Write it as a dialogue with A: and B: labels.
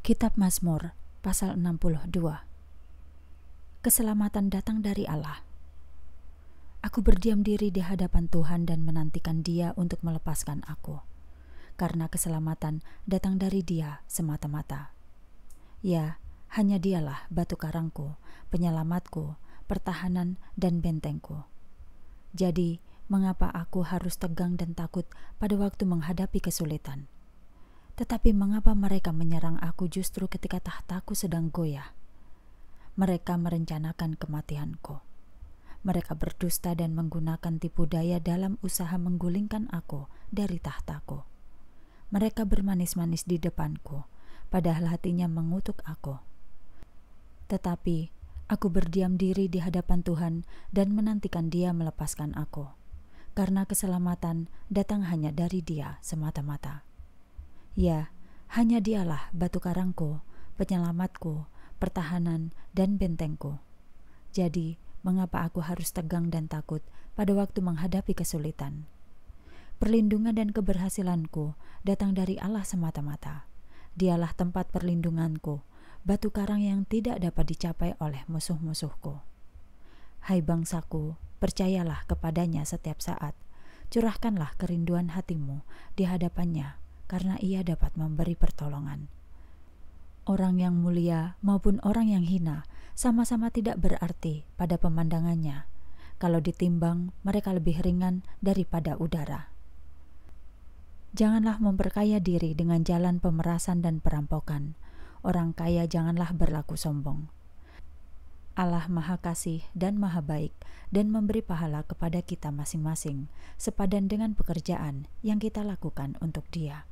A: Kitab Mazmur pasal 62 Keselamatan datang dari Allah Aku berdiam diri di hadapan Tuhan dan menantikan dia untuk melepaskan aku karena keselamatan datang dari dia semata-mata. Ya, hanya dialah batu karangku, penyelamatku, pertahanan dan bentengku. Jadi, mengapa aku harus tegang dan takut pada waktu menghadapi kesulitan? Tetapi mengapa mereka menyerang aku justru ketika tahtaku sedang goyah? Mereka merencanakan kematianku. Mereka berdusta dan menggunakan tipu daya dalam usaha menggulingkan aku dari tahtaku. Mereka bermanis-manis di depanku, padahal hatinya mengutuk aku. Tetapi aku berdiam diri di hadapan Tuhan dan menantikan Dia melepaskan aku, karena keselamatan datang hanya dari Dia semata-mata. Ya, hanya dialah batu karangku, penyelamatku, pertahanan, dan bentengku. Jadi, mengapa aku harus tegang dan takut pada waktu menghadapi kesulitan? Perlindungan dan keberhasilanku datang dari Allah semata-mata. Dialah tempat perlindunganku, batu karang yang tidak dapat dicapai oleh musuh-musuhku. Hai bangsaku, percayalah kepadanya setiap saat. Curahkanlah kerinduan hatimu di hadapannya karena ia dapat memberi pertolongan. Orang yang mulia maupun orang yang hina sama-sama tidak berarti pada pemandangannya. Kalau ditimbang, mereka lebih ringan daripada udara. Janganlah memperkaya diri dengan jalan pemerasan dan perampokan. Orang kaya janganlah berlaku sombong. Allah Maha Kasih dan Maha Baik, dan memberi pahala kepada kita masing-masing, sepadan dengan pekerjaan yang kita lakukan untuk Dia.